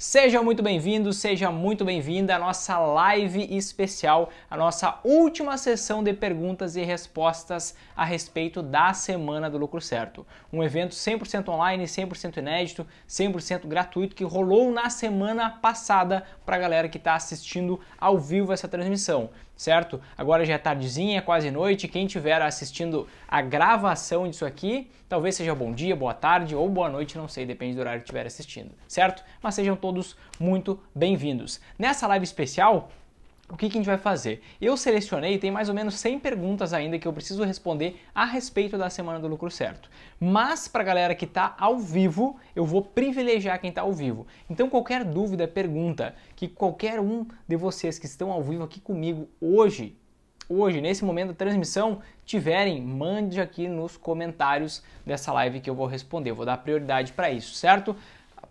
Seja muito bem-vindo, seja muito bem-vinda à nossa live especial, a nossa última sessão de perguntas e respostas a respeito da Semana do Lucro Certo. Um evento 100% online, 100% inédito, 100% gratuito que rolou na semana passada para a galera que está assistindo ao vivo essa transmissão certo? Agora já é tardezinha, é quase noite. Quem estiver assistindo a gravação disso aqui, talvez seja bom dia, boa tarde ou boa noite, não sei, depende do horário que estiver assistindo, certo? Mas sejam todos muito bem-vindos. Nessa live especial, o que, que, a gente vai fazer? Eu selecionei, tem mais ou menos 100 perguntas ainda que eu preciso responder a respeito da Semana do Lucro Certo. Mas para a galera que está ao vivo, eu vou privilegiar quem está ao vivo. Então qualquer dúvida, pergunta que qualquer um de vocês que estão ao vivo aqui comigo hoje, hoje, nesse momento da transmissão, tiverem, mande aqui nos comentários dessa live que eu vou responder. Eu vou dar prioridade para isso, certo?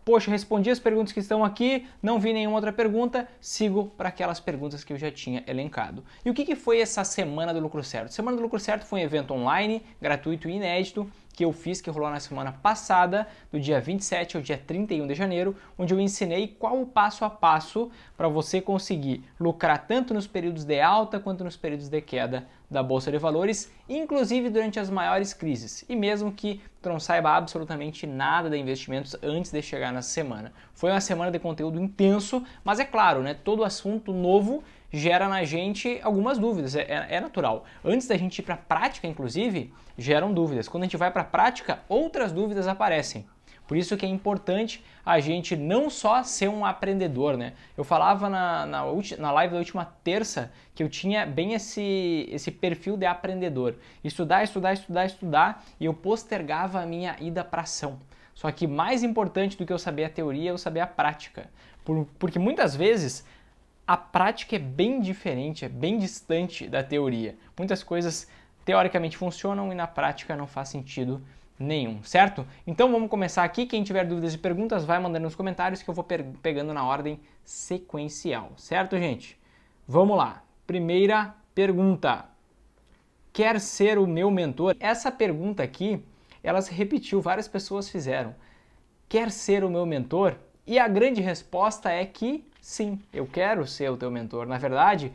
Poxa, respondi as perguntas que estão aqui, não vi nenhuma outra pergunta, sigo para aquelas perguntas que eu já tinha elencado. E o que, que foi essa Semana do Lucro Certo? Semana do Lucro Certo foi um evento online, gratuito e inédito, que eu fiz, que rolou na semana passada, do dia 27 ao dia 31 de janeiro, onde eu ensinei qual o passo a passo para você conseguir lucrar tanto nos períodos de alta quanto nos períodos de queda da bolsa de valores, inclusive durante as maiores crises, e mesmo que tu não saiba absolutamente nada de investimentos antes de chegar na semana. Foi uma semana de conteúdo intenso, mas é claro, né, todo assunto novo gera na gente algumas dúvidas, é, é, é natural. Antes da gente ir para a prática, inclusive, geram dúvidas. Quando a gente vai para a prática, outras dúvidas aparecem. Por isso que é importante a gente não só ser um aprendedor, né? Eu falava na, na, na, live da última terça que eu tinha bem esse, esse perfil de aprendedor. Estudar, estudar, estudar, estudar e eu postergava a minha ida para ação. Só que mais importante do que eu saber a teoria é eu saber a prática. Por, porque muitas vezes a prática é bem diferente, é bem distante da teoria. Muitas coisas teoricamente funcionam e na prática não faz sentido nenhum, certo? Então vamos começar aqui. Quem tiver dúvidas e perguntas, vai mandando nos comentários que eu vou pegando na ordem sequencial, certo, gente? Vamos lá. Primeira pergunta. Quer ser o meu mentor? Essa pergunta aqui, ela se repetiu, várias pessoas fizeram. Quer ser o meu mentor? E a grande resposta é que sim, eu quero ser o teu mentor. Na verdade,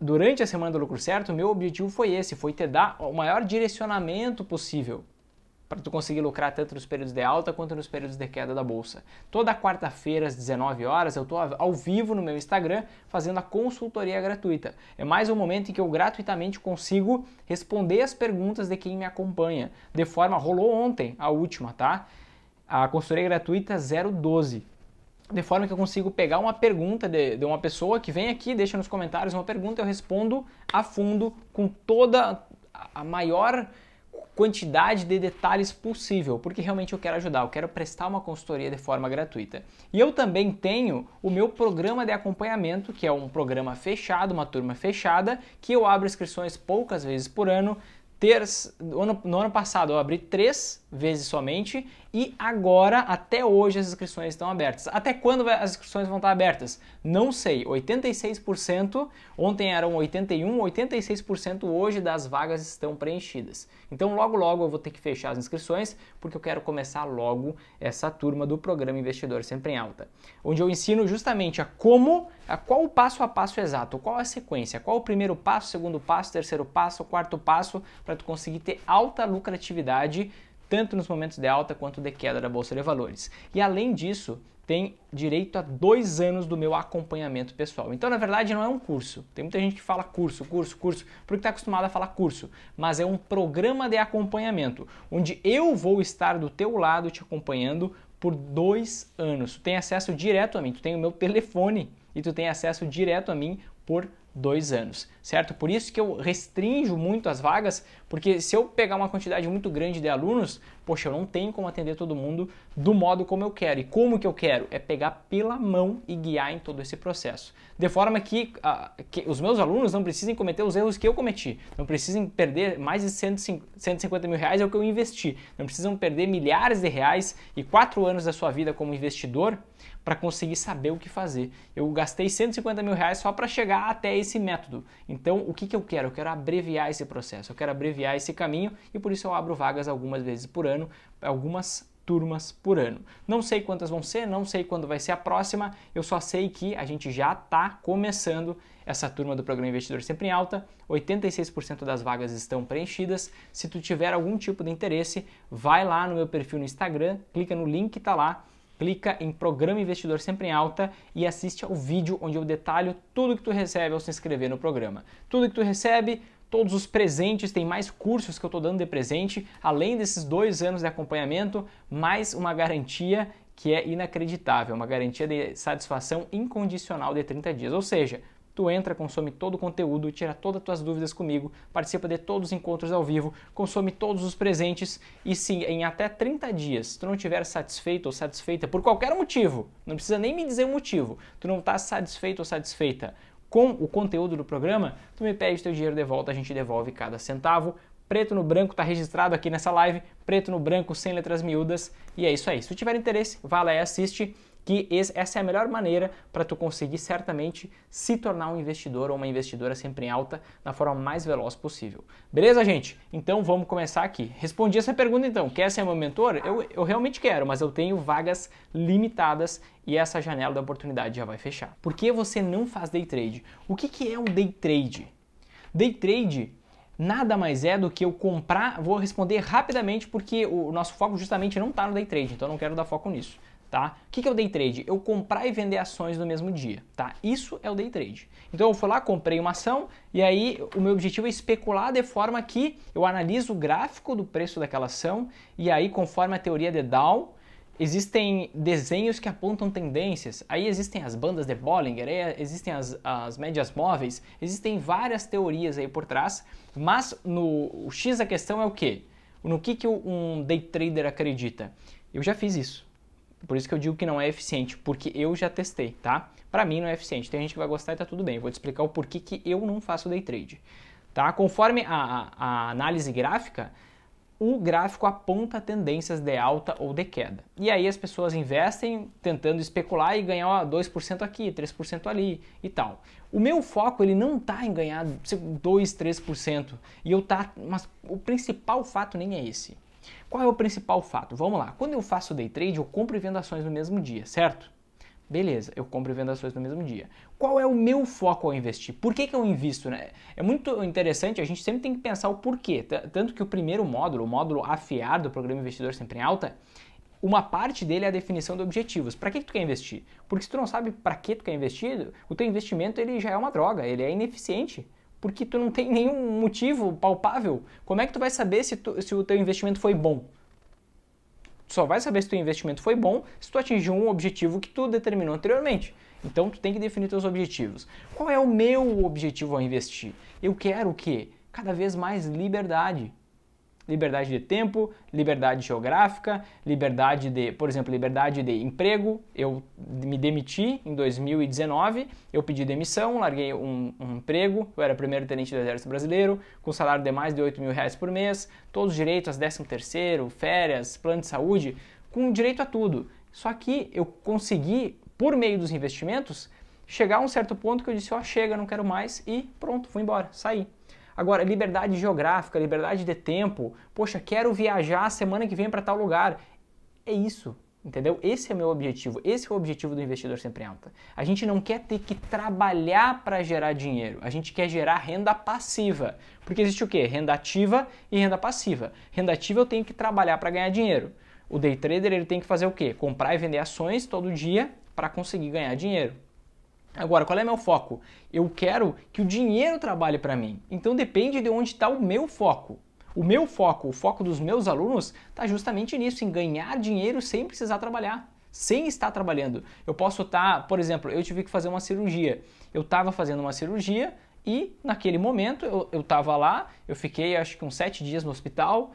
durante a semana do lucro certo, meu objetivo foi esse, foi te dar o maior direcionamento possível para tu conseguir lucrar tanto nos períodos de alta quanto nos períodos de queda da bolsa. Toda quarta-feira às 19 horas eu estou ao vivo no meu Instagram fazendo a consultoria gratuita. É mais um momento em que eu gratuitamente consigo responder as perguntas de quem me acompanha. De forma rolou ontem a última, tá? A consultoria gratuita 012 de forma que eu consigo pegar uma pergunta de, de, uma pessoa que vem aqui, deixa nos comentários uma pergunta, eu respondo a fundo com toda a maior quantidade de detalhes possível, porque realmente eu quero ajudar, eu quero prestar uma consultoria de forma gratuita. E eu também tenho o meu programa de acompanhamento, que é um programa fechado, uma turma fechada, que eu abro inscrições poucas vezes por ano. Terça, no ano passado eu abri três vezes somente e agora, até hoje, as inscrições estão abertas. Até quando as inscrições vão estar abertas? Não sei, 86%, ontem eram 81%, 86% hoje das vagas estão preenchidas. Então logo logo eu vou ter que fechar as inscrições porque eu quero começar logo essa turma do programa Investidor Sempre em Alta, onde eu ensino justamente a como, a qual o passo a passo exato, qual a sequência, qual o primeiro passo, segundo passo, terceiro passo, quarto passo, para tu conseguir ter alta lucratividade tanto nos momentos de alta quanto de queda da Bolsa de Valores. E além disso, tem direito a dois anos do meu acompanhamento pessoal. Então, na verdade, não é um curso. Tem muita gente que fala curso, curso, curso, porque está acostumado a falar curso. Mas é um programa de acompanhamento, onde eu vou estar do teu lado te acompanhando por dois anos. Tu tem acesso direto a mim, tu tem o meu telefone e tu tem acesso direto a mim por dois anos, certo? Por isso que eu restringo muito as vagas, porque se eu pegar uma quantidade muito grande de alunos, poxa, eu não tenho como atender todo mundo do modo como eu quero. E como que eu quero? É pegar pela mão e guiar em todo esse processo. De forma que, ah, que os meus alunos não precisem cometer os erros que eu cometi, não precisem perder mais de 150 mil reais é o que eu investi, não precisam perder milhares de reais e quatro anos da sua vida como investidor para conseguir saber o que fazer. Eu gastei 150 mil reais só para chegar até esse método. Então, o que, que eu quero? Eu quero abreviar esse processo, eu quero abreviar esse caminho e por isso eu abro vagas algumas vezes por ano, algumas turmas por ano. Não sei quantas vão ser, não sei quando vai ser a próxima, eu só sei que a gente já está começando essa turma do programa Investidor Sempre em Alta. 86% das vagas estão preenchidas. Se tu tiver algum tipo de interesse, vai lá no meu perfil no Instagram, clica no link que está lá clica em Programa Investidor Sempre em Alta e assiste ao vídeo onde eu detalho tudo que tu recebe ao se inscrever no programa. Tudo que tu recebe, todos os presentes, tem mais cursos que eu estou dando de presente, além desses dois anos de acompanhamento, mais uma garantia que é inacreditável, uma garantia de satisfação incondicional de 30 dias. Ou seja, Tu entra, consome todo o conteúdo, tira todas as tuas dúvidas comigo, participa de todos os encontros ao vivo, consome todos os presentes e se em até 30 dias tu não estiver satisfeito ou satisfeita por qualquer motivo, não precisa nem me dizer o motivo, tu não está satisfeito ou satisfeita com o conteúdo do programa, tu me pede teu dinheiro de volta, a gente devolve cada centavo. Preto no branco está registrado aqui nessa live, preto no branco sem letras miúdas. E é isso aí. Se tiver interesse, vá lá e assiste que essa é a melhor maneira para tu conseguir certamente se tornar um investidor ou uma investidora sempre em alta na forma mais veloz possível. Beleza, gente? Então vamos começar aqui. Respondi essa pergunta então. Quer ser meu mentor? Eu, eu realmente quero, mas eu tenho vagas limitadas e essa janela da oportunidade já vai fechar. Por que você não faz day trade? O que, que é um day trade? Day trade nada mais é do que eu comprar. Vou responder rapidamente porque o nosso foco justamente não está no day trade, então não quero dar foco nisso tá? O que, que é o day trade? Eu comprar e vender ações no mesmo dia, tá? Isso é o day trade. Então eu fui lá, comprei uma ação e aí o meu objetivo é especular de forma que eu analiso o gráfico do preço daquela ação e aí conforme a teoria de Dow, existem desenhos que apontam tendências, aí existem as bandas de Bollinger, aí existem as, as médias móveis, existem várias teorias aí por trás, mas no o X da questão é o quê? No que, que um day trader acredita? Eu já fiz isso. Por isso que eu digo que não é eficiente, porque eu já testei, tá? Para mim não é eficiente. Tem gente que vai gostar e tá tudo bem. vou te explicar o porquê que eu não faço day trade, tá? Conforme a, a, a análise gráfica, o gráfico aponta tendências de alta ou de queda. E aí as pessoas investem tentando especular e ganhar ó, 2% aqui, 3% ali e tal. O meu foco ele não está em ganhar 2, 3%. E eu tá, mas o principal fato nem é esse. Qual é o principal fato? Vamos lá. Quando eu faço day trade, eu compro e vendo ações no mesmo dia, certo? Beleza, eu compro e vendo ações no mesmo dia. Qual é o meu foco ao investir? Por que, que eu invisto? Né? É muito interessante, a gente sempre tem que pensar o porquê. Tanto que o primeiro módulo, o módulo AFIAR do programa Investidor Sempre em Alta, uma parte dele é a definição de objetivos. Para que, que tu quer investir? Porque se tu não sabe para que tu quer investir, o teu investimento ele já é uma droga, ele é ineficiente porque tu não tem nenhum motivo palpável. Como é que tu vai saber se, tu, se o teu investimento foi bom? Tu só vai saber se o teu investimento foi bom se tu atingiu um objetivo que tu determinou anteriormente. Então tu tem que definir teus objetivos. Qual é o meu objetivo ao investir? Eu quero o quê? Cada vez mais liberdade liberdade de tempo, liberdade geográfica, liberdade de, por exemplo, liberdade de emprego. Eu me demiti em 2019, eu pedi demissão, larguei um, um emprego, eu era primeiro tenente do Exército Brasileiro, com salário de mais de 8 mil reais por mês, todos os direitos a 13 terceiro, férias, plano de saúde, com direito a tudo. Só que eu consegui, por meio dos investimentos, chegar a um certo ponto que eu disse, ó, oh, chega, não quero mais, e pronto, fui embora, saí. Agora, liberdade geográfica, liberdade de tempo. Poxa, quero viajar semana que vem para tal lugar. É isso, entendeu? Esse é o meu objetivo, esse é o objetivo do investidor sempre alta. A gente não quer ter que trabalhar para gerar dinheiro, a gente quer gerar renda passiva. Porque existe o quê? Renda ativa e renda passiva. Renda ativa eu tenho que trabalhar para ganhar dinheiro. O day trader ele tem que fazer o quê? Comprar e vender ações todo dia para conseguir ganhar dinheiro. Agora, qual é meu foco? Eu quero que o dinheiro trabalhe para mim. Então depende de onde está o meu foco. O meu foco, o foco dos meus alunos, está justamente nisso, em ganhar dinheiro sem precisar trabalhar, sem estar trabalhando. Eu posso estar, tá, por exemplo, eu tive que fazer uma cirurgia. Eu estava fazendo uma cirurgia e naquele momento eu estava lá, eu fiquei acho que uns sete dias no hospital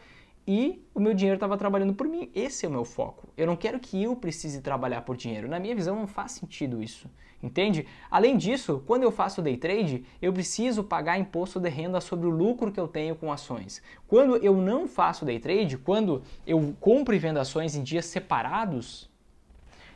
e o meu dinheiro estava trabalhando por mim. Esse é o meu foco. Eu não quero que eu precise trabalhar por dinheiro. Na minha visão, não faz sentido isso entende? Além disso, quando eu faço day trade, eu preciso pagar imposto de renda sobre o lucro que eu tenho com ações. Quando eu não faço day trade, quando eu compro e vendo ações em dias separados,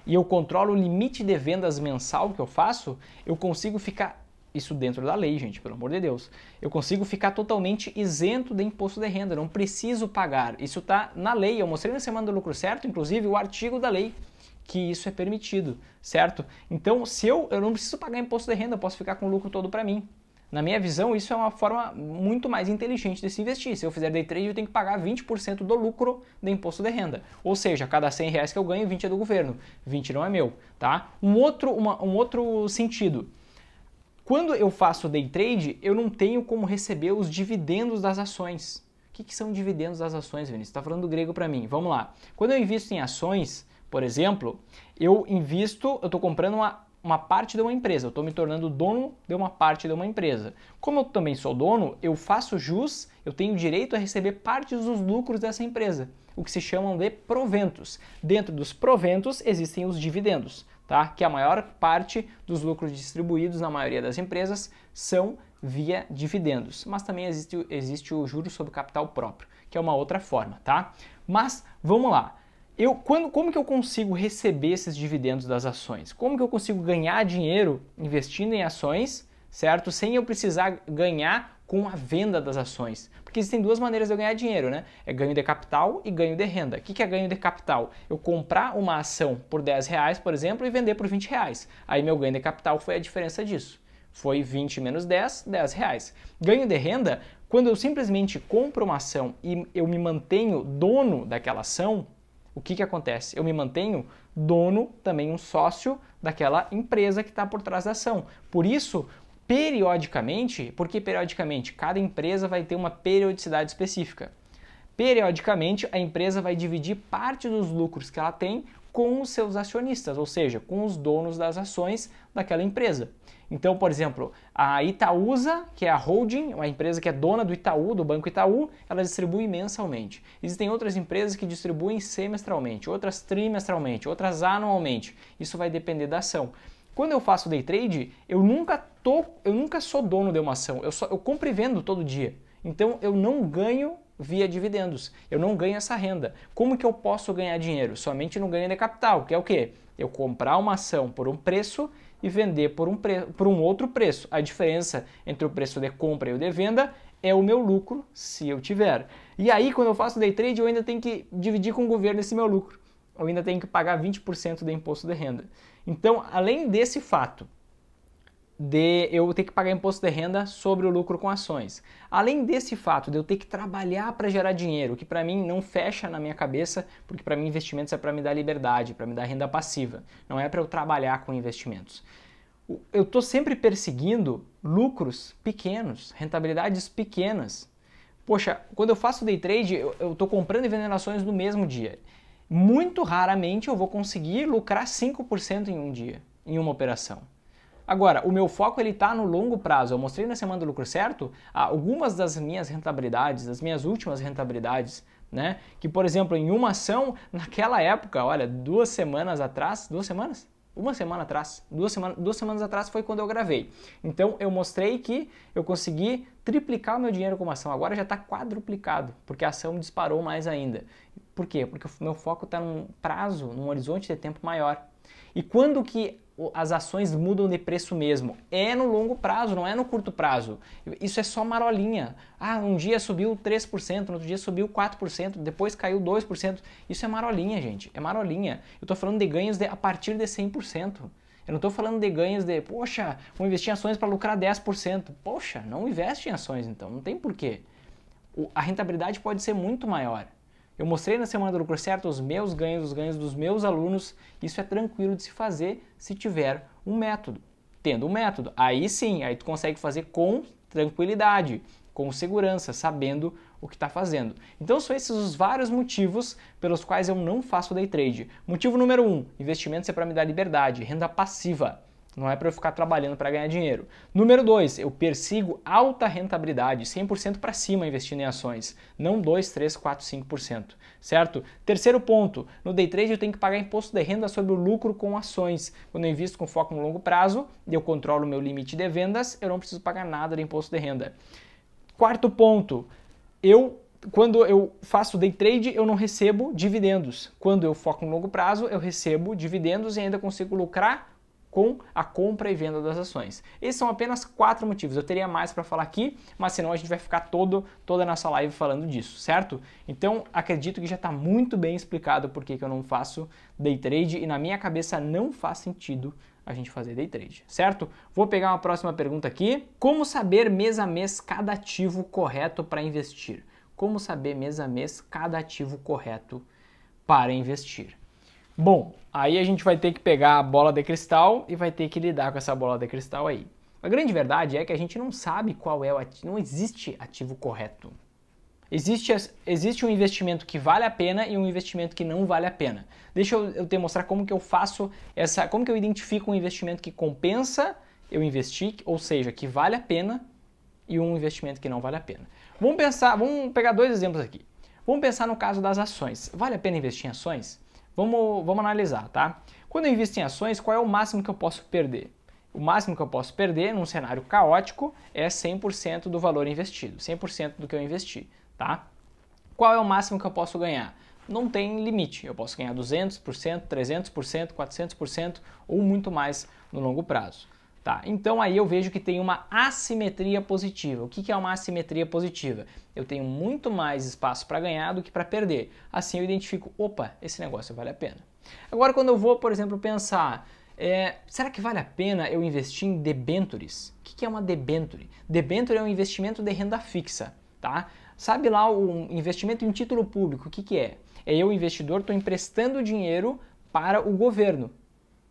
e eu controlo o limite de vendas mensal que eu faço, eu consigo ficar isso dentro da lei, gente, pelo amor de Deus. Eu consigo ficar totalmente isento de imposto de renda, não preciso pagar. Isso está na lei. Eu mostrei na semana do lucro certo, inclusive, o artigo da lei que isso é permitido, certo? Então, se eu, eu não preciso pagar imposto de renda, eu posso ficar com o lucro todo para mim. Na minha visão, isso é uma forma muito mais inteligente de se investir. Se eu fizer day trade, eu tenho que pagar 20% do lucro do imposto de renda. Ou seja, cada 100 reais que eu ganho, 20 é do governo, 20 não é meu, tá? Um outro, uma, um outro sentido. Quando eu faço day trade, eu não tenho como receber os dividendos das ações. O que, que são dividendos das ações, Vinícius? Está falando grego para mim. Vamos lá. Quando eu invisto em ações, por exemplo, eu invisto, eu estou comprando uma, uma parte de uma empresa, eu estou me tornando dono de uma parte de uma empresa. Como eu também sou dono, eu faço jus, eu tenho direito a receber partes dos lucros dessa empresa, o que se chamam de proventos. Dentro dos proventos existem os dividendos, tá? que a maior parte dos lucros distribuídos na maioria das empresas são via dividendos. Mas também existe, existe o juro sobre capital próprio, que é uma outra forma, tá? Mas vamos lá eu, quando, como que eu consigo receber esses dividendos das ações? Como que eu consigo ganhar dinheiro investindo em ações, certo? Sem eu precisar ganhar com a venda das ações. Porque existem duas maneiras de eu ganhar dinheiro, né? É ganho de capital e ganho de renda. O que, que é ganho de capital? Eu comprar uma ação por 10 reais, por exemplo, e vender por 20 reais. Aí meu ganho de capital foi a diferença disso. Foi 20 menos 10, 10 reais. Ganho de renda, quando eu simplesmente compro uma ação e eu me mantenho dono daquela ação, o que, que acontece? Eu me mantenho dono, também um sócio daquela empresa que está por trás da ação. Por isso, periodicamente, porque periodicamente cada empresa vai ter uma periodicidade específica. Periodicamente, a empresa vai dividir parte dos lucros que ela tem com os seus acionistas, ou seja, com os donos das ações daquela empresa. Então, por exemplo, a Itaúsa, que é a holding, uma empresa que é dona do Itaú, do Banco Itaú, ela distribui mensalmente. Existem outras empresas que distribuem semestralmente, outras trimestralmente, outras anualmente. Isso vai depender da ação. Quando eu faço day trade, eu nunca tô, eu nunca sou dono de uma ação. Eu só eu compro e vendo todo dia. Então eu não ganho via dividendos. Eu não ganho essa renda. Como que eu posso ganhar dinheiro? Somente no ganho de capital, que é o quê? Eu comprar uma ação por um preço e vender por um, por um outro preço. A diferença entre o preço de compra e o de venda é o meu lucro, se eu tiver. E aí, quando eu faço day trade, eu ainda tenho que dividir com o governo esse meu lucro. Eu ainda tenho que pagar 20% do imposto de renda. Então, além desse fato de eu ter que pagar imposto de renda sobre o lucro com ações. Além desse fato de eu ter que trabalhar para gerar dinheiro, que para mim não fecha na minha cabeça, porque para mim investimentos é para me dar liberdade, para me dar renda passiva, não é para eu trabalhar com investimentos. Eu estou sempre perseguindo lucros pequenos, rentabilidades pequenas. Poxa, quando eu faço day trade, eu estou comprando e vendendo ações no mesmo dia. Muito raramente eu vou conseguir lucrar 5% em um dia, em uma operação. Agora, o meu foco ele está no longo prazo. Eu mostrei na semana do lucro certo ah, algumas das minhas rentabilidades, das minhas últimas rentabilidades, né? Que, por exemplo, em uma ação, naquela época, olha, duas semanas atrás, duas semanas? Uma semana atrás, duas, semana, duas semanas atrás foi quando eu gravei. Então eu mostrei que eu consegui triplicar o meu dinheiro com uma ação. Agora já está quadruplicado, porque a ação disparou mais ainda. Por quê? Porque o meu foco está num prazo, num horizonte de tempo maior. E quando que as ações mudam de preço mesmo. É no longo prazo, não é no curto prazo. Isso é só marolinha. Ah, um dia subiu 3%, no outro dia subiu 4%, depois caiu 2%. Isso é marolinha, gente. É marolinha. Eu estou falando de ganhos de, a partir de 100%. Eu não estou falando de ganhos de, poxa, vou investir em ações para lucrar 10%. Poxa, não investe em ações então, não tem porquê. O, a rentabilidade pode ser muito maior. Eu mostrei na semana do lucro certo os meus ganhos, os ganhos dos meus alunos. Isso é tranquilo de se fazer se tiver um método. Tendo um método, aí sim, aí tu consegue fazer com tranquilidade, com segurança, sabendo o que está fazendo. Então são esses os vários motivos pelos quais eu não faço day trade. Motivo número um, investimentos é para me dar liberdade, renda passiva. Não é para eu ficar trabalhando para ganhar dinheiro. Número 2, eu persigo alta rentabilidade, 100% para cima investindo em ações, não 2, 3, 4, 5%, certo? Terceiro ponto, no day trade eu tenho que pagar imposto de renda sobre o lucro com ações. Quando eu invisto com foco no longo prazo e eu controlo meu limite de vendas, eu não preciso pagar nada de imposto de renda. Quarto ponto, eu quando eu faço day trade, eu não recebo dividendos. Quando eu foco no longo prazo, eu recebo dividendos e ainda consigo lucrar com a compra e venda das ações. Esses são apenas quatro motivos. Eu teria mais para falar aqui, mas senão a gente vai ficar todo, toda a nossa live falando disso, certo? Então acredito que já está muito bem explicado por que eu não faço day trade e na minha cabeça não faz sentido a gente fazer day trade, certo? Vou pegar uma próxima pergunta aqui. Como saber mês a mês cada ativo correto para investir? Como saber mês a mês cada ativo correto para investir? Bom, aí a gente vai ter que pegar a bola de cristal e vai ter que lidar com essa bola de cristal aí. A grande verdade é que a gente não sabe qual é o ativo, não existe ativo correto. Existe, existe um investimento que vale a pena e um investimento que não vale a pena. Deixa eu, eu te mostrar como que eu faço essa, como que eu identifico um investimento que compensa eu investir, ou seja, que vale a pena e um investimento que não vale a pena. Vamos pensar, vamos pegar dois exemplos aqui. Vamos pensar no caso das ações. Vale a pena investir em ações? Vamos, vamos analisar, tá? Quando eu invisto em ações, qual é o máximo que eu posso perder? O máximo que eu posso perder num cenário caótico é 100% do valor investido, 100% do que eu investi, tá? Qual é o máximo que eu posso ganhar? Não tem limite, eu posso ganhar 200%, 300%, 400% ou muito mais no longo prazo. Tá, então aí eu vejo que tem uma assimetria positiva. O que, é uma assimetria positiva? Eu tenho muito mais espaço para ganhar do que para perder. Assim eu identifico, opa, esse negócio vale a pena. Agora quando eu vou, por exemplo, pensar, é, será que vale a pena eu investir em debentures? O que, que é uma debenture? Debenture é um investimento de renda fixa, tá? Sabe lá o investimento em título público, o que, que é? É eu, investidor, estou emprestando dinheiro para o governo,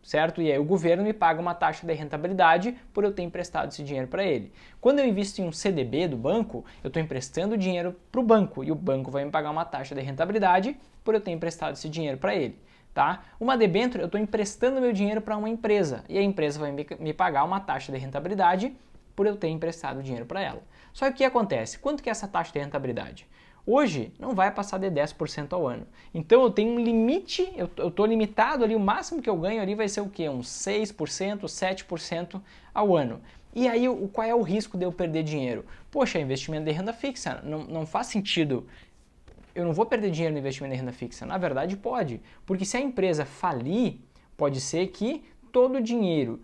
certo? E aí o governo me paga uma taxa de rentabilidade por eu ter emprestado esse dinheiro para ele. Quando eu invisto em um CDB do banco, eu estou emprestando dinheiro para o banco e o banco vai me pagar uma taxa de rentabilidade por eu ter emprestado esse dinheiro para ele. Tá? Uma debênture, eu estou emprestando meu dinheiro para uma empresa e a empresa vai me pagar uma taxa de rentabilidade por eu ter emprestado dinheiro para ela. Só que o que acontece? Quanto que é essa taxa de rentabilidade? Hoje não vai passar de 10% ao ano. Então eu tenho um limite, eu estou limitado ali, o máximo que eu ganho ali vai ser o quê? Uns 6%, 7% ao ano. E aí, o, qual é o risco de eu perder dinheiro? Poxa, é investimento de renda fixa, não, não faz sentido eu não vou perder dinheiro no investimento de renda fixa. Na verdade, pode, porque se a empresa falir, pode ser que todo o dinheiro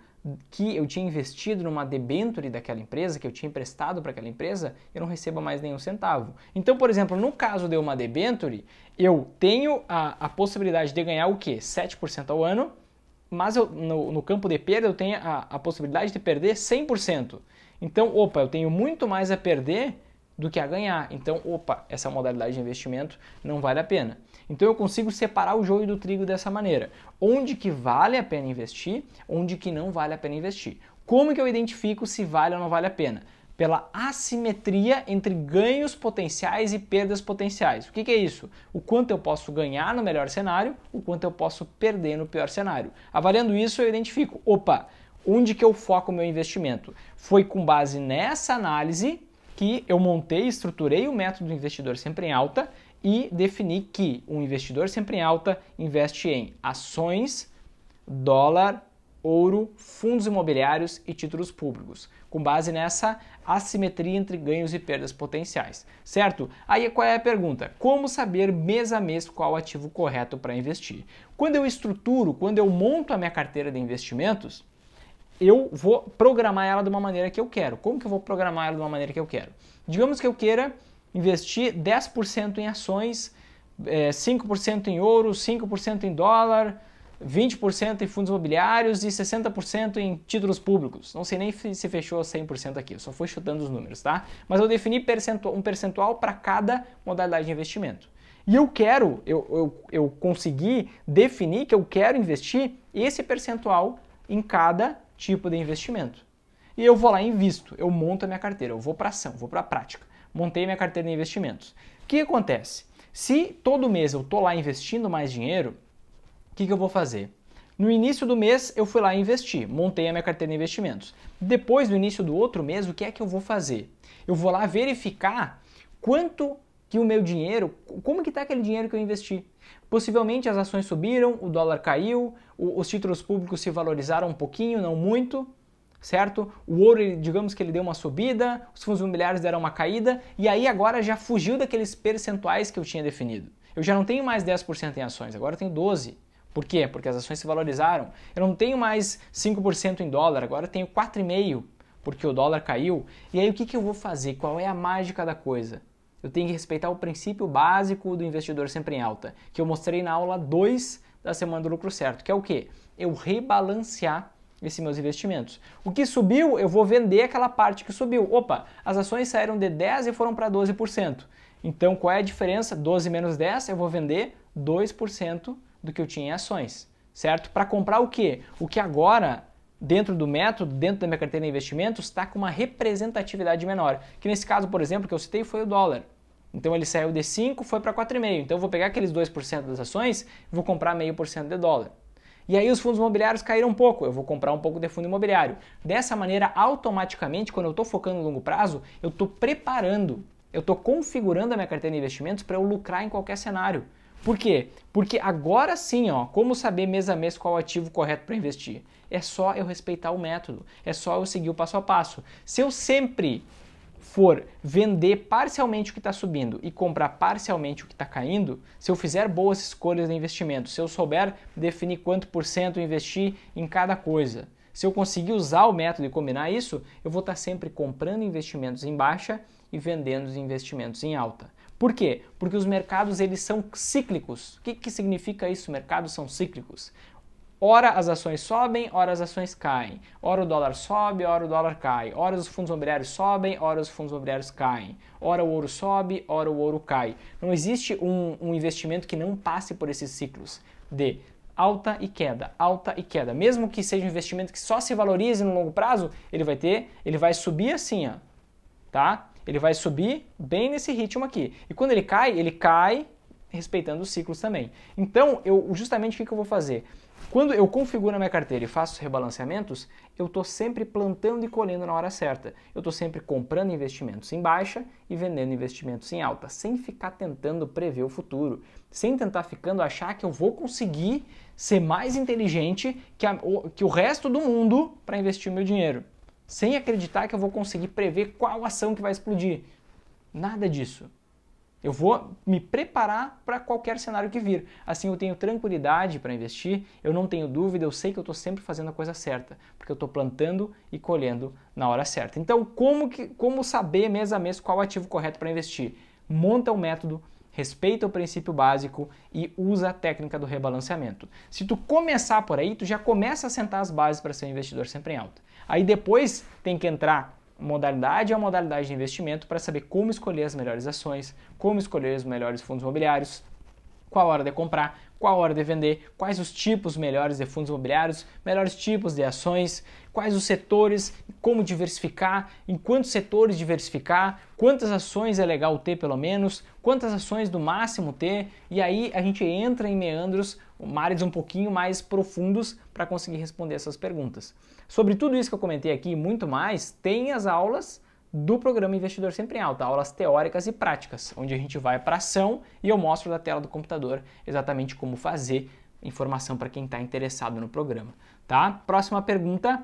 que eu tinha investido numa debenture daquela empresa, que eu tinha emprestado para aquela empresa, eu não receba mais nenhum centavo. Então, por exemplo, no caso de uma debenture, eu tenho a, a possibilidade de ganhar o quê? 7% ao ano, mas eu, no, no, campo de perda eu tenho a, a possibilidade de perder 100%. Então, opa, eu tenho muito mais a perder do que a ganhar. Então, opa, essa modalidade de investimento não vale a pena. Então eu consigo separar o joio do trigo dessa maneira. Onde que vale a pena investir, onde que não vale a pena investir. Como que eu identifico se vale ou não vale a pena? Pela assimetria entre ganhos potenciais e perdas potenciais. O que, que é isso? O quanto eu posso ganhar no melhor cenário, o quanto eu posso perder no pior cenário. Avaliando isso, eu identifico: opa, onde que eu foco o meu investimento? Foi com base nessa análise que eu montei, estruturei o método do investidor sempre em alta e definir que um investidor sempre em alta investe em ações, dólar, ouro, fundos imobiliários e títulos públicos, com base nessa assimetria entre ganhos e perdas potenciais, certo? Aí qual é a pergunta? Como saber mês a mês qual ativo correto para investir? Quando eu estruturo, quando eu monto a minha carteira de investimentos, eu vou programar ela de uma maneira que eu quero. Como que eu vou programar ela de uma maneira que eu quero? Digamos que eu queira investir 10% em ações, 5% eh, em ouro, 5% em dólar, 20% em fundos imobiliários e 60% em títulos públicos. Não sei nem se fechou 100% aqui, eu só fui chutando os números, tá? Mas eu defini um percentual para cada modalidade de investimento. E eu quero, eu, eu, eu consegui definir que eu quero investir esse percentual em cada tipo de investimento. E eu vou lá e invisto, eu monto a minha carteira, eu vou para ação, vou para a prática montei minha carteira de investimentos. O que acontece? Se todo mês eu tô lá investindo mais dinheiro, o que, que eu vou fazer? No início do mês eu fui lá investir, montei a minha carteira de investimentos. Depois, no início do outro mês, o que é que eu vou fazer? Eu vou lá verificar quanto que o meu dinheiro, como que está aquele dinheiro que eu investi? Possivelmente as ações subiram, o dólar caiu, os títulos públicos se valorizaram um pouquinho, não muito certo? O ouro, digamos que ele deu uma subida, os fundos imobiliários deram uma caída, e aí agora já fugiu daqueles percentuais que eu tinha definido. Eu já não tenho mais 10% em ações, agora eu tenho 12%. Por quê? Porque as ações se valorizaram. Eu não tenho mais 5% em dólar, agora eu tenho 4,5%, porque o dólar caiu. E aí o que, que eu vou fazer? Qual é a mágica da coisa? Eu tenho que respeitar o princípio básico do investidor sempre em alta, que eu mostrei na aula 2 da semana do lucro certo, que é o quê? Eu rebalancear esses meus investimentos. O que subiu, eu vou vender aquela parte que subiu. Opa, as ações saíram de 10 e foram para 12%. Então, qual é a diferença? 12 menos 10, eu vou vender 2% do que eu tinha em ações, certo? Para comprar o quê? O que agora dentro do método, dentro da minha carteira de investimentos, está com uma representatividade menor. Que nesse caso, por exemplo, que eu citei foi o dólar. Então ele saiu de 5, foi para 4,5. Então eu vou pegar aqueles 2% das ações e vou comprar meio por cento de dólar. E aí os fundos imobiliários caíram um pouco, eu vou comprar um pouco de fundo imobiliário. Dessa maneira, automaticamente, quando eu estou focando no longo prazo, eu estou preparando, eu estou configurando a minha carteira de investimentos para eu lucrar em qualquer cenário. Por quê? Porque agora sim, ó, como saber mês a mês qual ativo correto para investir? É só eu respeitar o método, é só eu seguir o passo a passo. Se eu sempre for vender parcialmente o que está subindo e comprar parcialmente o que está caindo, se eu fizer boas escolhas de investimento, se eu souber definir quanto por cento investir em cada coisa, se eu conseguir usar o método e combinar isso, eu vou estar tá sempre comprando investimentos em baixa e vendendo os investimentos em alta. Por quê? Porque os mercados eles são cíclicos. O que, que significa isso? Mercados são cíclicos. Ora as ações sobem, ora as ações caem. Ora o dólar sobe, ora o dólar cai. Ora os fundos imobiliários sobem, ora os fundos imobiliários caem. Ora o ouro sobe, ora o ouro cai. Não existe um, um investimento que não passe por esses ciclos de alta e queda, alta e queda. Mesmo que seja um investimento que só se valorize no longo prazo, ele vai ter, ele vai subir assim, ó, tá? Ele vai subir bem nesse ritmo aqui. E quando ele cai, ele cai respeitando os ciclos também. Então, eu justamente o que, que eu vou fazer? Quando eu configuro a minha carteira e faço rebalanceamentos, eu estou sempre plantando e colhendo na hora certa. Eu estou sempre comprando investimentos em baixa e vendendo investimentos em alta, sem ficar tentando prever o futuro, sem tentar ficando achar que eu vou conseguir ser mais inteligente que, a, o, que o resto do mundo para investir o meu dinheiro, sem acreditar que eu vou conseguir prever qual ação que vai explodir. Nada disso. Eu vou me preparar para qualquer cenário que vir. Assim eu tenho tranquilidade para investir, eu não tenho dúvida, eu sei que eu estou sempre fazendo a coisa certa, porque eu estou plantando e colhendo na hora certa. Então, como, que, como saber mês a mês qual ativo correto para investir? Monta um método, respeita o princípio básico e usa a técnica do rebalanceamento. Se tu começar por aí, tu já começa a sentar as bases para ser um investidor sempre em alta. Aí depois tem que entrar modalidade é a modalidade de investimento para saber como escolher as melhores ações, como escolher os melhores fundos imobiliários, qual hora de comprar, qual hora de vender, quais os tipos melhores de fundos imobiliários, melhores tipos de ações, quais os setores, como diversificar, em quantos setores diversificar, quantas ações é legal ter pelo menos, quantas ações do máximo ter, e aí a gente entra em meandros, mares um pouquinho mais profundos para conseguir responder essas perguntas. Sobre tudo isso que eu comentei aqui e muito mais, tem as aulas do programa Investidor Sempre em Alta, aulas teóricas e práticas, onde a gente vai para ação e eu mostro da tela do computador exatamente como fazer informação para quem está interessado no programa, tá? Próxima pergunta: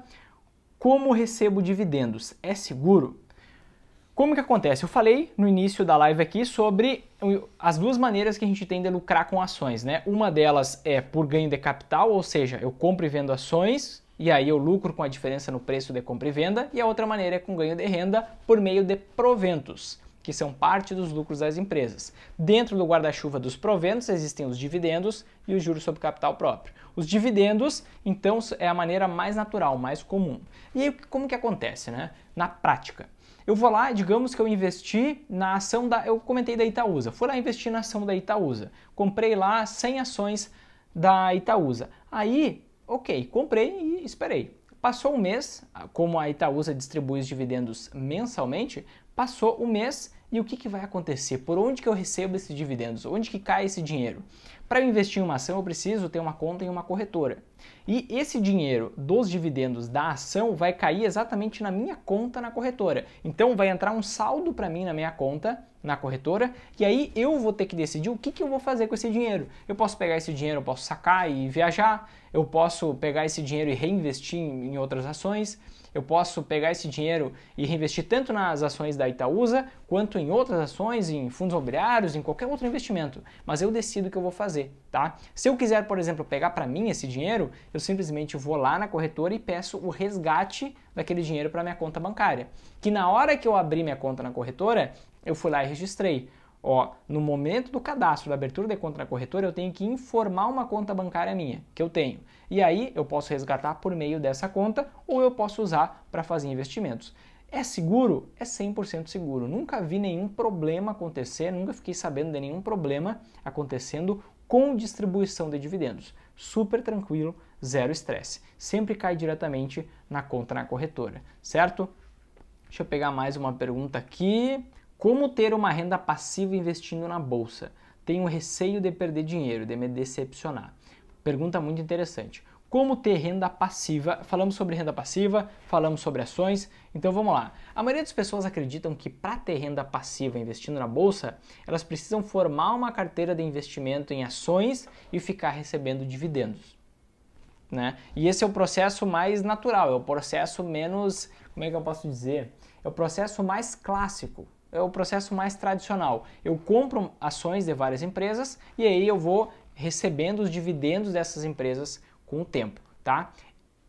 como recebo dividendos? É seguro? Como que acontece? Eu falei no início da live aqui sobre as duas maneiras que a gente tem de lucrar com ações, né? Uma delas é por ganho de capital, ou seja, eu compro e vendo ações e aí eu lucro com a diferença no preço de compra e venda, e a outra maneira é com ganho de renda por meio de proventos, que são parte dos lucros das empresas. Dentro do guarda-chuva dos proventos existem os dividendos e os juros sobre capital próprio. Os dividendos, então, é a maneira mais natural, mais comum. E aí, como que acontece, né? Na prática. Eu vou lá, digamos que eu investi na ação da. Eu comentei da Itaúsa. Fui lá investir na ação da Itaúsa. Comprei lá 100 ações da Itaúsa. Aí Ok, comprei e esperei. Passou um mês, como a Itaúsa distribui os dividendos mensalmente, passou um mês e o que, que vai acontecer? Por onde que eu recebo esses dividendos? Onde que cai esse dinheiro? Para investir em uma ação, eu preciso ter uma conta em uma corretora. E esse dinheiro dos dividendos da ação vai cair exatamente na minha conta na corretora. Então vai entrar um saldo para mim na minha conta na corretora e aí eu vou ter que decidir o que, que eu vou fazer com esse dinheiro. Eu posso pegar esse dinheiro, eu posso sacar e viajar, eu posso pegar esse dinheiro e reinvestir em, em outras ações eu posso pegar esse dinheiro e reinvestir tanto nas ações da Itaúsa quanto em outras ações, em fundos imobiliários, em qualquer outro investimento. Mas eu decido o que eu vou fazer, tá? Se eu quiser, por exemplo, pegar para mim esse dinheiro, eu simplesmente vou lá na corretora e peço o resgate daquele dinheiro para minha conta bancária. Que na hora que eu abri minha conta na corretora, eu fui lá e registrei. Ó, no momento do cadastro, da abertura de conta na corretora, eu tenho que informar uma conta bancária minha, que eu tenho. E aí eu posso resgatar por meio dessa conta ou eu posso usar para fazer investimentos. É seguro? É 100% seguro. Nunca vi nenhum problema acontecer, nunca fiquei sabendo de nenhum problema acontecendo com distribuição de dividendos. Super tranquilo, zero estresse. Sempre cai diretamente na conta na corretora, certo? Deixa eu pegar mais uma pergunta aqui. Como ter uma renda passiva investindo na bolsa? Tenho receio de perder dinheiro, de me decepcionar. Pergunta muito interessante. Como ter renda passiva? Falamos sobre renda passiva, falamos sobre ações, então vamos lá. A maioria das pessoas acreditam que para ter renda passiva investindo na bolsa, elas precisam formar uma carteira de investimento em ações e ficar recebendo dividendos. Né? E esse é o processo mais natural, é o processo menos, como é que eu posso dizer? É o processo mais clássico é o processo mais tradicional. Eu compro ações de várias empresas e aí eu vou recebendo os dividendos dessas empresas com o tempo, tá?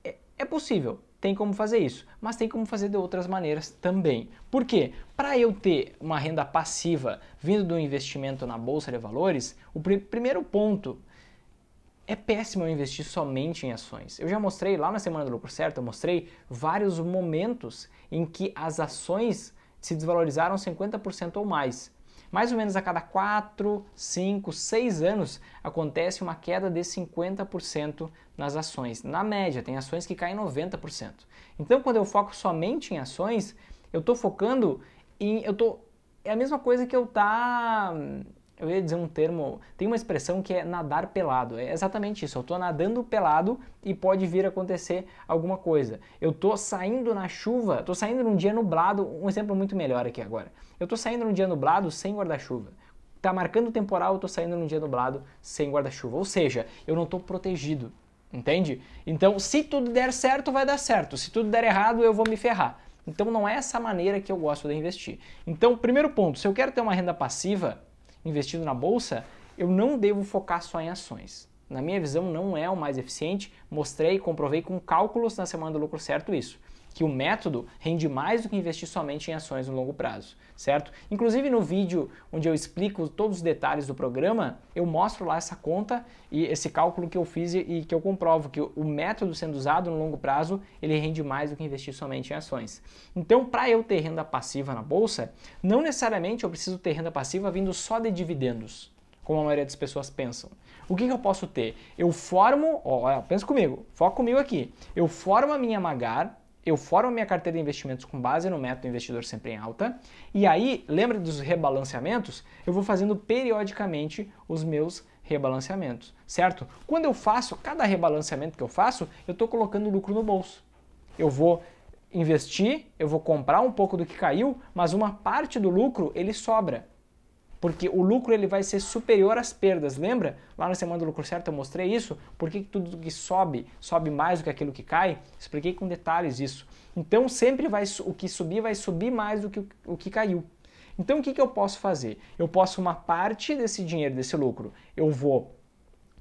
É, é possível, tem como fazer isso, mas tem como fazer de outras maneiras também. Por quê? Para eu ter uma renda passiva vindo do investimento na bolsa de valores, o pr primeiro ponto é péssimo eu investir somente em ações. Eu já mostrei lá na semana do lucro certo, eu mostrei vários momentos em que as ações se desvalorizaram 50% ou mais. Mais ou menos a cada 4, 5, 6 anos acontece uma queda de 50% nas ações. Na média, tem ações que caem 90%. Então, quando eu foco somente em ações, eu estou focando em. Eu tô, é a mesma coisa que eu estar. Tá eu ia dizer um termo, tem uma expressão que é nadar pelado. É exatamente isso. Eu estou nadando pelado e pode vir acontecer alguma coisa. Eu estou saindo na chuva, estou saindo num dia nublado, um exemplo muito melhor aqui agora. Eu estou saindo num dia nublado sem guarda-chuva. Tá marcando temporal, eu tô saindo num dia nublado sem guarda-chuva. Ou seja, eu não estou protegido. Entende? Então, se tudo der certo, vai dar certo. Se tudo der errado, eu vou me ferrar. Então, não é essa maneira que eu gosto de investir. Então, primeiro ponto, se eu quero ter uma renda passiva, investindo na bolsa, eu não devo focar só em ações. Na minha visão, não é o mais eficiente. Mostrei, comprovei com cálculos na semana do lucro certo isso que o método rende mais do que investir somente em ações no longo prazo, certo? Inclusive no vídeo onde eu explico todos os detalhes do programa, eu mostro lá essa conta e esse cálculo que eu fiz e que eu comprovo que o método sendo usado no longo prazo, ele rende mais do que investir somente em ações. Então, para eu ter renda passiva na bolsa, não necessariamente eu preciso ter renda passiva vindo só de dividendos, como a maioria das pessoas pensam. O que, que eu posso ter? Eu formo, ó, pensa comigo, foca comigo aqui. Eu formo a minha Magar, eu formo minha carteira de investimentos com base no método investidor sempre em alta, e aí, lembra dos rebalanceamentos? Eu vou fazendo periodicamente os meus rebalanceamentos, certo? Quando eu faço cada rebalanceamento que eu faço, eu estou colocando lucro no bolso. Eu vou investir, eu vou comprar um pouco do que caiu, mas uma parte do lucro ele sobra. Porque o lucro ele vai ser superior às perdas. Lembra? Lá na semana do lucro certo eu mostrei isso. Por que tudo que sobe, sobe mais do que aquilo que cai? Expliquei com detalhes isso. Então sempre vai o que subir vai subir mais do que o que caiu. Então o que, que eu posso fazer? Eu posso uma parte desse dinheiro, desse lucro, eu vou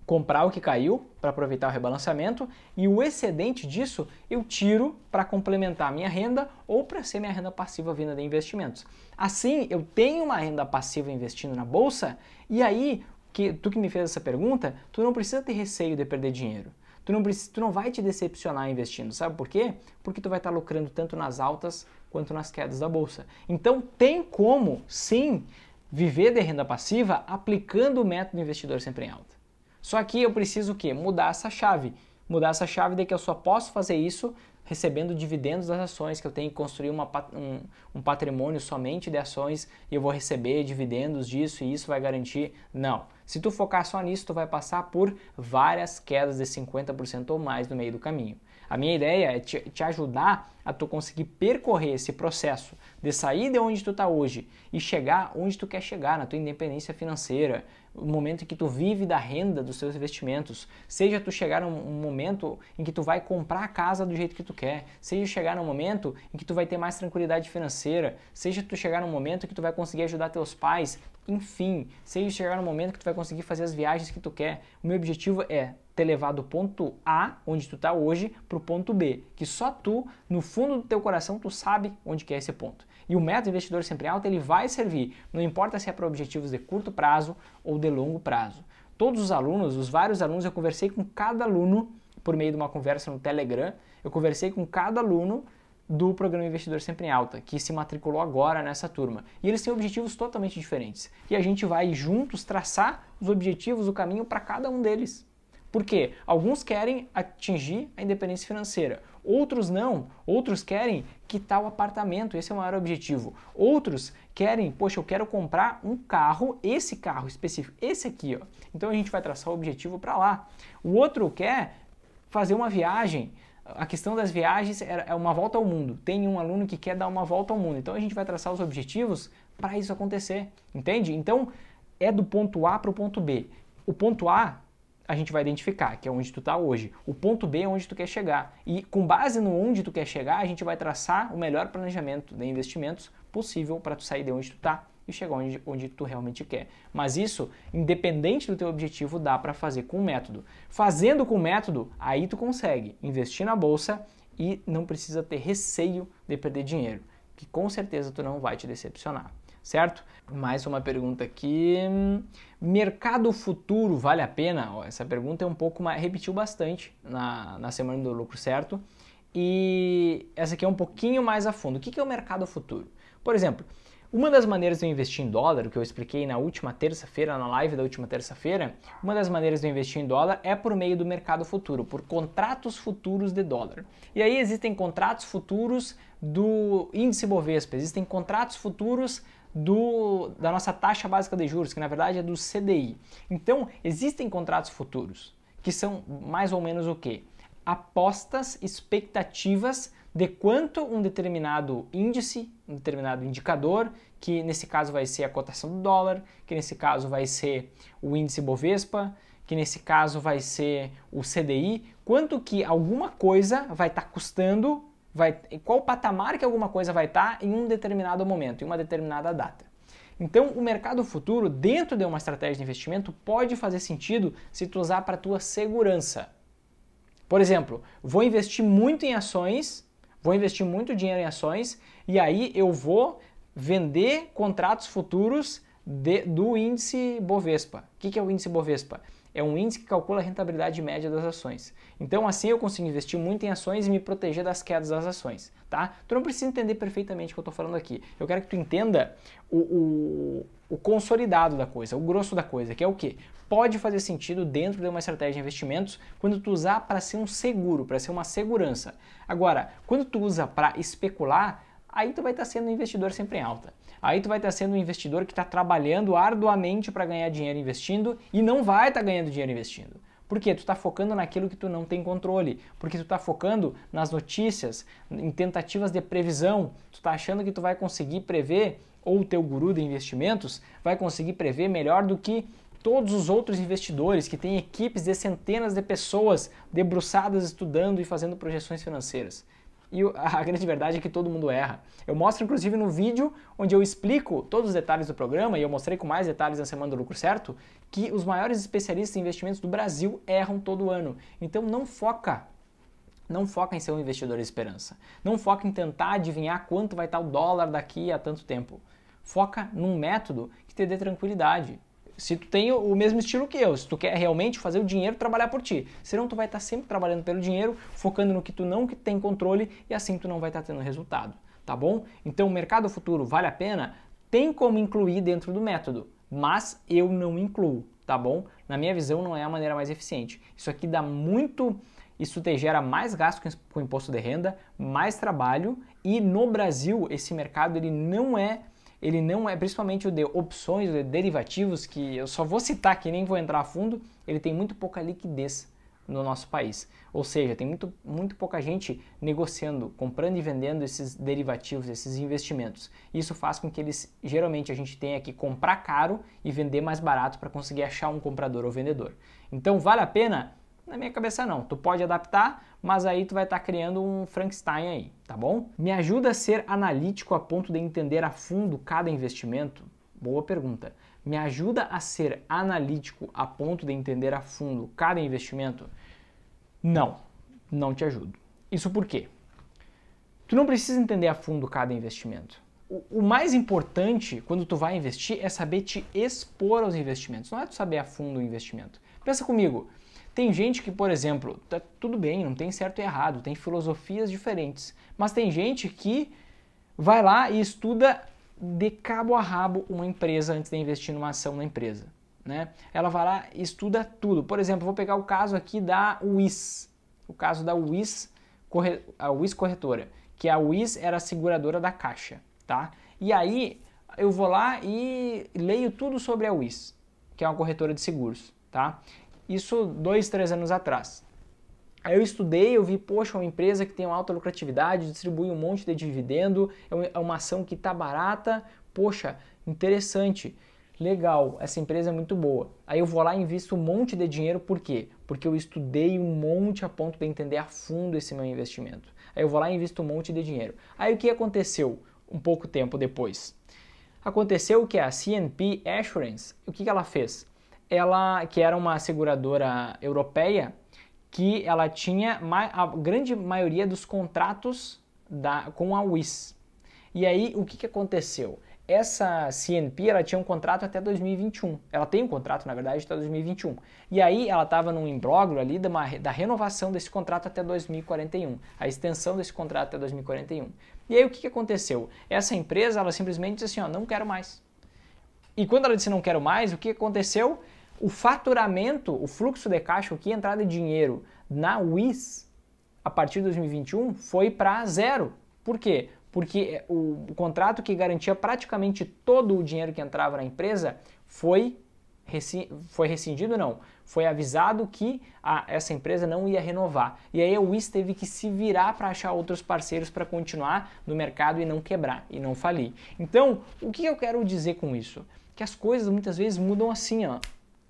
comprar o que caiu para aproveitar o rebalançamento e o excedente disso eu tiro para complementar a minha renda ou para ser minha renda passiva vinda de investimentos. Assim, eu tenho uma renda passiva investindo na bolsa e aí, que tu que me fez essa pergunta, tu não precisa ter receio de perder dinheiro. Tu não, precisa, tu não vai te decepcionar investindo, sabe por quê? Porque tu vai estar lucrando tanto nas altas quanto nas quedas da bolsa. Então tem como, sim, viver de renda passiva aplicando o método investidor sempre em alta. Só que eu preciso o quê? Mudar essa chave. Mudar essa chave de que eu só posso fazer isso recebendo dividendos das ações, que eu tenho que construir uma, um, um patrimônio somente de ações e eu vou receber dividendos disso e isso vai garantir. Não. Se tu focar só nisso, tu vai passar por várias quedas de 50% ou mais no meio do caminho. A minha ideia é te, te, ajudar a tu conseguir percorrer esse processo de sair de onde tu está hoje e chegar onde tu quer chegar, na tua independência financeira, o momento em que tu vive da renda dos seus investimentos, seja tu chegar num momento em que tu vai comprar a casa do jeito que tu quer, seja chegar num momento em que tu vai ter mais tranquilidade financeira, seja tu chegar num momento em que tu vai conseguir ajudar teus pais, enfim, seja chegar num momento que tu vai conseguir fazer as viagens que tu quer. O meu objetivo é ter levado do ponto A, onde tu tá hoje, para o ponto B, que só tu, no fundo do teu coração, tu sabe onde é esse ponto. E o método investidor sempre alto ele vai servir, não importa se é para objetivos de curto prazo ou de longo prazo. Todos os alunos, os vários alunos, eu conversei com cada aluno por meio de uma conversa no Telegram, eu conversei com cada aluno do programa Investidor Sempre em Alta, que se matriculou agora nessa turma. E eles têm objetivos totalmente diferentes. E a gente vai juntos traçar os objetivos, o caminho para cada um deles. Por quê? Alguns querem atingir a independência financeira, Outros não, outros querem quitar o apartamento, esse é o maior objetivo. Outros querem, poxa, eu quero comprar um carro, esse carro específico, esse aqui, ó. Então a gente vai traçar o objetivo para lá. O outro quer fazer uma viagem. A questão das viagens é, é uma volta ao mundo. Tem um aluno que quer dar uma volta ao mundo. Então a gente vai traçar os objetivos para isso acontecer, entende? Então é do ponto A para o ponto B. O ponto A a gente vai identificar, que é onde tu está hoje. O ponto B é onde tu quer chegar. E com base no onde tu quer chegar, a gente vai traçar o melhor planejamento de investimentos possível para tu sair de onde tu está e chegar onde, onde tu realmente quer. Mas isso, independente do teu objetivo, dá para fazer com o método. Fazendo com o método, aí tu consegue investir na bolsa e não precisa ter receio de perder dinheiro, que com certeza tu não vai te decepcionar certo? Mais uma pergunta aqui. Mercado futuro vale a pena? Ó, essa pergunta é um pouco mais. repetiu bastante na, na semana do lucro certo. E essa aqui é um pouquinho mais a fundo. O que, que é o mercado futuro? Por exemplo, uma das maneiras de eu investir em dólar, que eu expliquei na última terça-feira, na live da última terça-feira, uma das maneiras de eu investir em dólar é por meio do mercado futuro, por contratos futuros de dólar. E aí existem contratos futuros do índice Bovespa, existem contratos futuros do, da nossa taxa básica de juros, que na verdade é do CDI. Então, existem contratos futuros, que são mais ou menos o quê? Apostas, expectativas de quanto um determinado índice, um determinado indicador, que nesse caso vai ser a cotação do dólar, que nesse caso vai ser o índice Bovespa, que nesse caso vai ser o CDI, quanto que alguma coisa vai estar tá custando vai, em qual patamar que alguma coisa vai estar tá em um determinado momento, em uma determinada data. Então, o mercado futuro, dentro de uma estratégia de investimento, pode fazer sentido se tu usar para tua segurança. Por exemplo, vou investir muito em ações, vou investir muito dinheiro em ações e aí eu vou vender contratos futuros de, do índice Bovespa. O que, que é o índice Bovespa? é um índice que calcula a rentabilidade média das ações. Então, assim eu consigo investir muito em ações e me proteger das quedas das ações, tá? Tu não precisa entender perfeitamente o que eu estou falando aqui. Eu quero que tu entenda o, o, o, consolidado da coisa, o grosso da coisa, que é o que? Pode fazer sentido dentro de uma estratégia de investimentos quando tu usar para ser um seguro, para ser uma segurança. Agora, quando tu usa para especular, aí tu vai estar tá sendo um investidor sempre em alta. Aí tu vai estar tá sendo um investidor que está trabalhando arduamente para ganhar dinheiro investindo e não vai estar tá ganhando dinheiro investindo. Por quê? Tu está focando naquilo que tu não tem controle, porque tu está focando nas notícias, em tentativas de previsão. Tu está achando que tu vai conseguir prever, ou o teu guru de investimentos vai conseguir prever melhor do que todos os outros investidores que têm equipes de centenas de pessoas debruçadas estudando e fazendo projeções financeiras e a grande verdade é que todo mundo erra. Eu mostro inclusive no vídeo onde eu explico todos os detalhes do programa e eu mostrei com mais detalhes na semana do lucro certo que os maiores especialistas em investimentos do Brasil erram todo ano. Então não foca não foca em ser um investidor de esperança. Não foca em tentar adivinhar quanto vai estar o dólar daqui a tanto tempo. Foca num método que te dê tranquilidade, se tu tem o mesmo estilo que eu, se tu quer realmente fazer o dinheiro trabalhar por ti. Senão tu vai estar tá sempre trabalhando pelo dinheiro, focando no que tu não que tem controle e assim tu não vai estar tá tendo resultado, tá bom? Então o mercado futuro vale a pena? Tem como incluir dentro do método, mas eu não incluo, tá bom? Na minha visão não é a maneira mais eficiente. Isso aqui dá muito isso te gera mais gasto com imposto de renda, mais trabalho e no Brasil esse mercado ele não é ele não é, principalmente o de opções, o de derivativos, que eu só vou citar que nem vou entrar a fundo, ele tem muito pouca liquidez no nosso país. Ou seja, tem muito, muito pouca gente negociando, comprando e vendendo esses derivativos, esses investimentos. Isso faz com que eles, geralmente, a gente tenha que comprar caro e vender mais barato para conseguir achar um comprador ou vendedor. Então, vale a pena? Na minha cabeça, não. Tu pode adaptar, mas aí tu vai estar tá criando um Frankenstein aí, tá bom? Me ajuda a ser analítico a ponto de entender a fundo cada investimento? Boa pergunta. Me ajuda a ser analítico a ponto de entender a fundo cada investimento? Não, não te ajudo. Isso por quê? Tu não precisa entender a fundo cada investimento. O, o, mais importante quando tu vai investir é saber te expor aos investimentos, não é tu saber a fundo o investimento. Pensa comigo, tem gente que, por exemplo, tá tudo bem, não tem certo e errado, tem filosofias diferentes, mas tem gente que vai lá e estuda de cabo a rabo uma empresa antes de investir numa ação na empresa. Né? Ela vai lá e estuda tudo. Por exemplo, vou pegar o caso aqui da WIS, o caso da WIS, corre... a WIS corretora, que a WIS era a seguradora da Caixa, tá? E aí eu vou lá e leio tudo sobre a WIS, que é uma corretora de seguros, tá? Isso dois, três anos atrás. Aí eu estudei, eu vi, poxa, uma empresa que tem uma alta lucratividade, distribui um monte de dividendo, é, é uma ação que está barata, poxa, interessante, legal, essa empresa é muito boa. Aí eu vou lá e invisto um monte de dinheiro, por quê? Porque eu estudei um monte a ponto de entender a fundo esse meu investimento. Aí eu vou lá e invisto um monte de dinheiro. Aí o que aconteceu um pouco tempo depois? Aconteceu que a CNP Assurance, o que ela fez? ela que era uma seguradora europeia que ela tinha a grande maioria dos contratos da, com a WIS. E aí o que, que aconteceu? Essa CNP ela tinha um contrato até 2021. Ela tem um contrato, na verdade, até 2021. E aí ela estava num imbróglio ali da, uma, da renovação desse contrato até 2041, a extensão desse contrato até 2041. E aí o que, que aconteceu? Essa empresa ela simplesmente disse assim: ó, não quero mais. E quando ela disse não quero mais, o que aconteceu? O faturamento, o fluxo de caixa, o que é entrada de dinheiro na WIS a partir de 2021 foi para zero. Por quê? Porque eh, o, o contrato que garantia praticamente todo o dinheiro que entrava na empresa foi foi rescindido não, foi avisado que a, essa empresa não ia renovar. E aí a WIS teve que se virar para achar outros parceiros para continuar no mercado e não quebrar e não falir. Então, o que eu quero dizer com isso? Que as coisas muitas vezes mudam assim, ó,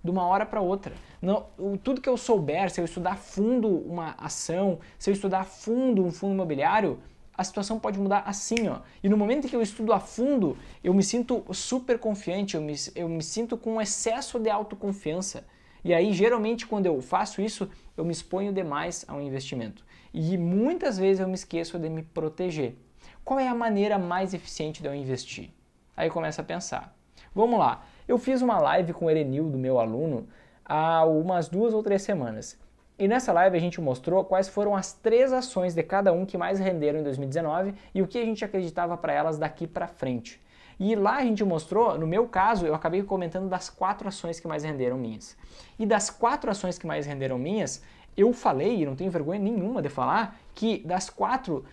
de uma hora para outra. Não, o, tudo que eu souber, se eu estudar fundo uma ação, se eu estudar fundo um fundo imobiliário, a situação pode mudar assim, ó. E no momento em que eu estudo a fundo, eu me sinto super confiante, eu me, eu me sinto com um excesso de autoconfiança. E aí, geralmente, quando eu faço isso, eu me exponho demais a um investimento. E muitas vezes eu me esqueço de me proteger. Qual é a maneira mais eficiente de eu investir? Aí começa a pensar. Vamos lá. Eu fiz uma live com o do meu aluno, há umas duas ou três semanas. E nessa live a gente mostrou quais foram as três ações de cada um que mais renderam em 2019 e o que a gente acreditava para elas daqui para frente. E lá a gente mostrou, no meu caso, eu acabei comentando das quatro ações que mais renderam minhas. E das quatro ações que mais renderam minhas, eu falei, e não tenho vergonha nenhuma de falar, que das quatro,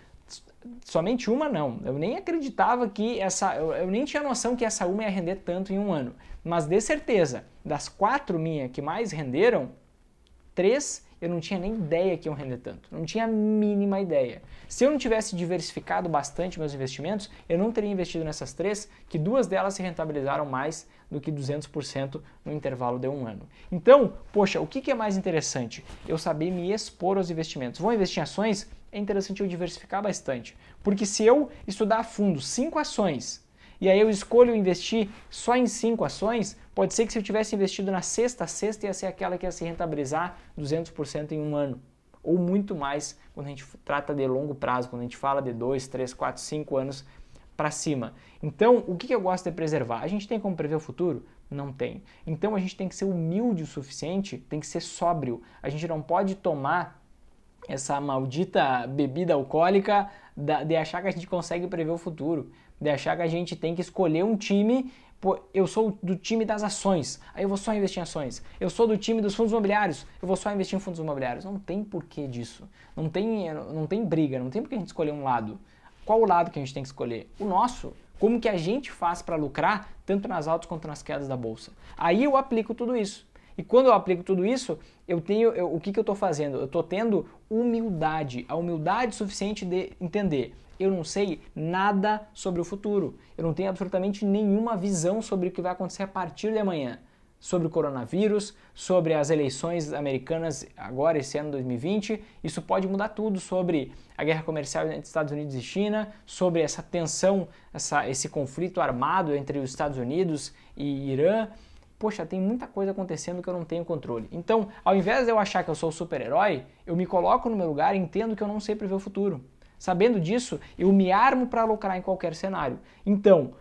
somente uma não. Eu nem acreditava que essa. Eu, eu, nem tinha noção que essa uma ia render tanto em um ano. Mas de certeza, das quatro minhas que mais renderam, três eu não tinha nem ideia que iam render tanto. Não tinha a mínima ideia. Se eu não tivesse diversificado bastante meus investimentos, eu não teria investido nessas três, que duas delas se rentabilizaram mais do que 200% no intervalo de um ano. Então, poxa, o que, que é mais interessante? Eu saber me expor aos investimentos. Vou investir em ações? é interessante eu diversificar bastante. Porque se eu estudar a fundo cinco ações e aí eu escolho investir só em cinco ações, pode ser que se eu tivesse investido na sexta, a sexta ia ser aquela que ia se rentabilizar 200% em um ano. Ou muito mais quando a gente trata de longo prazo, quando a gente fala de dois, três, quatro, cinco anos para cima. Então, o que eu gosto de preservar? A gente tem como prever o futuro? Não tem. Então, a gente tem que ser humilde o suficiente, tem que ser sóbrio. A gente não pode tomar essa maldita bebida alcoólica de achar que a gente consegue prever o futuro, de achar que a gente tem que escolher um time. Pô, eu sou do time das ações, aí eu vou só investir em ações. Eu sou do time dos fundos imobiliários, eu vou só investir em fundos imobiliários. Não tem porquê disso. Não tem, não tem briga, não tem porquê a gente escolher um lado. Qual o lado que a gente tem que escolher? O nosso. Como que a gente faz para lucrar tanto nas altas quanto nas quedas da bolsa? Aí eu aplico tudo isso. E quando eu aplico tudo isso, eu tenho eu, o que, que eu estou fazendo? Eu estou tendo humildade, a humildade suficiente de entender. Eu não sei nada sobre o futuro. Eu não tenho absolutamente nenhuma visão sobre o que vai acontecer a partir de amanhã. Sobre o coronavírus, sobre as eleições americanas agora, esse ano 2020. Isso pode mudar tudo sobre a guerra comercial entre Estados Unidos e China, sobre essa tensão, essa, esse conflito armado entre os Estados Unidos e Irã poxa, tem muita coisa acontecendo que eu não tenho controle. Então, ao invés de eu achar que eu sou o super-herói, eu me coloco no meu lugar e entendo que eu não sei prever o futuro. Sabendo disso, eu me armo para lucrar em qualquer cenário. Então,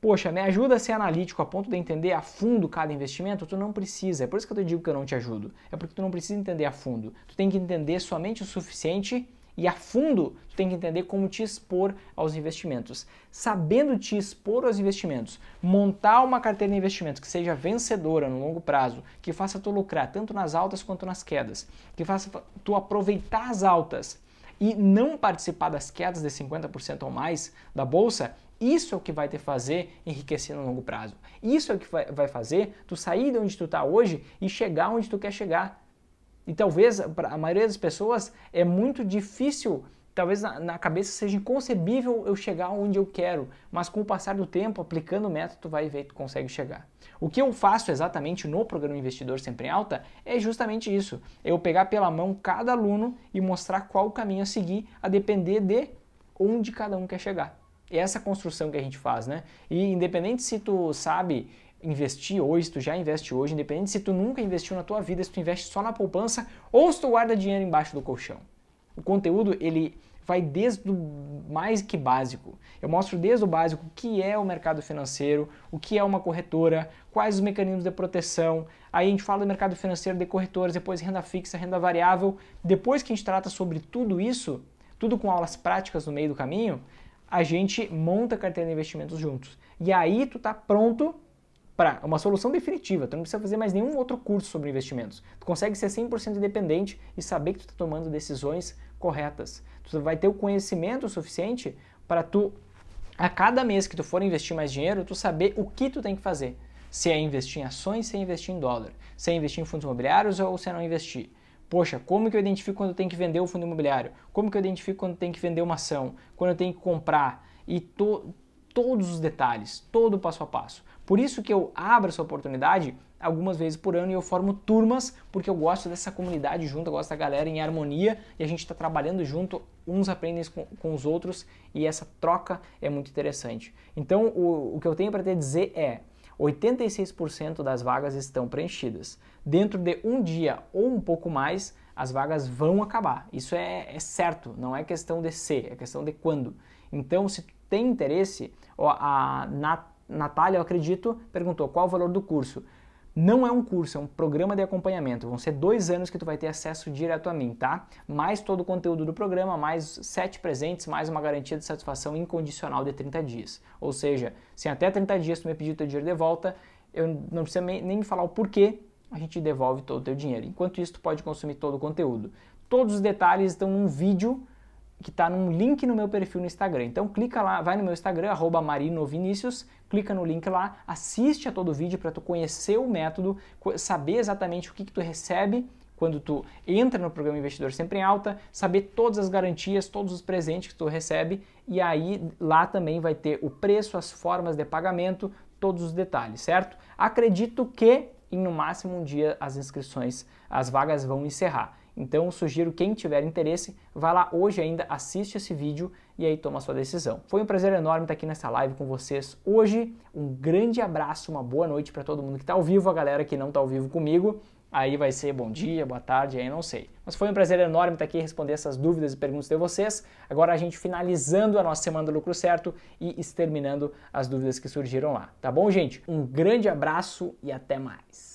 poxa, me ajuda a ser analítico a ponto de entender a fundo cada investimento? Tu não precisa. É por isso que eu te digo que eu não te ajudo. É porque tu não precisa entender a fundo. Tu tem que entender somente o suficiente e a fundo, tu tem que entender como te expor aos investimentos. Sabendo te expor aos investimentos, montar uma carteira de investimentos que seja vencedora no longo prazo, que faça tu lucrar tanto nas altas quanto nas quedas, que faça tu aproveitar as altas e não participar das quedas de 50% ou mais da bolsa, isso é o que vai te fazer enriquecer no longo prazo. Isso é o que vai fazer tu sair de onde tu está hoje e chegar onde tu quer chegar e talvez para a maioria das pessoas é muito difícil, talvez na, na, cabeça seja inconcebível eu chegar onde eu quero, mas com o passar do tempo, aplicando o método, tu vai ver que tu consegue chegar. O que eu faço exatamente no programa Investidor Sempre em Alta é justamente isso: é eu pegar pela mão cada aluno e mostrar qual o caminho a seguir, a depender de onde cada um quer chegar. É essa construção que a gente faz, né? E independente se tu sabe investir hoje, se tu já investe hoje, independente se tu nunca investiu na tua vida, se tu investe só na poupança ou se tu guarda dinheiro embaixo do colchão. O conteúdo, ele vai desde o mais que básico. Eu mostro desde o básico o que é o mercado financeiro, o que é uma corretora, quais os mecanismos de proteção. Aí a gente fala do mercado financeiro, de corretoras, depois renda fixa, renda variável. Depois que a gente trata sobre tudo isso, tudo com aulas práticas no meio do caminho, a gente monta a carteira de investimentos juntos. E aí tu tá pronto para uma solução definitiva. Tu não precisa fazer mais nenhum outro curso sobre investimentos. Tu consegue ser 100% independente e saber que tu está tomando decisões corretas. Tu vai ter o conhecimento suficiente para tu, a cada mês que tu for investir mais dinheiro, tu saber o que tu tem que fazer. Se é investir em ações, se é investir em dólar, se é investir em fundos imobiliários ou se é não investir. Poxa, como que eu identifico quando eu tenho que vender o fundo imobiliário? Como que eu identifico quando eu tenho que vender uma ação? Quando eu tenho que comprar? E to, todos os detalhes, todo o passo a passo. Por isso que eu abro essa oportunidade algumas vezes por ano e eu formo turmas porque eu gosto dessa comunidade junto, eu gosto da galera em harmonia e a gente está trabalhando junto, uns aprendem com, com, os outros e essa troca é muito interessante. Então o, o que eu tenho para te dizer é 86% das vagas estão preenchidas. Dentro de um dia ou um pouco mais, as vagas vão acabar. Isso é, é certo, não é questão de ser, é questão de quando. Então, se tem interesse, ó, a, na Natália, eu acredito, perguntou qual o valor do curso. Não é um curso, é um programa de acompanhamento. Vão ser dois anos que tu vai ter acesso direto a mim, tá? Mais todo o conteúdo do programa, mais sete presentes, mais uma garantia de satisfação incondicional de 30 dias. Ou seja, se até 30 dias tu me pedir teu dinheiro de volta, eu não preciso nem me falar o porquê, a gente devolve todo o teu dinheiro. Enquanto isso, tu pode consumir todo o conteúdo. Todos os detalhes estão num vídeo que está num link no meu perfil no Instagram. Então clica lá, vai no meu Instagram, arroba marinovinicius, clica no link lá, assiste a todo o vídeo para tu conhecer o método, saber exatamente o que, que tu recebe quando tu entra no programa Investidor Sempre em Alta, saber todas as garantias, todos os presentes que tu recebe e aí lá também vai ter o preço, as formas de pagamento, todos os detalhes, certo? Acredito que em no máximo um dia as inscrições, as vagas vão encerrar. Então sugiro quem tiver interesse, vá lá hoje ainda, assiste esse vídeo e aí toma sua decisão. Foi um prazer enorme estar aqui nessa live com vocês hoje. Um grande abraço, uma boa noite para todo mundo que está ao vivo, a galera que não está ao vivo comigo. Aí vai ser bom dia, boa tarde, aí não sei. Mas foi um prazer enorme estar aqui responder essas dúvidas e perguntas de vocês. Agora a gente finalizando a nossa semana do lucro certo e exterminando as dúvidas que surgiram lá. Tá bom, gente? Um grande abraço e até mais.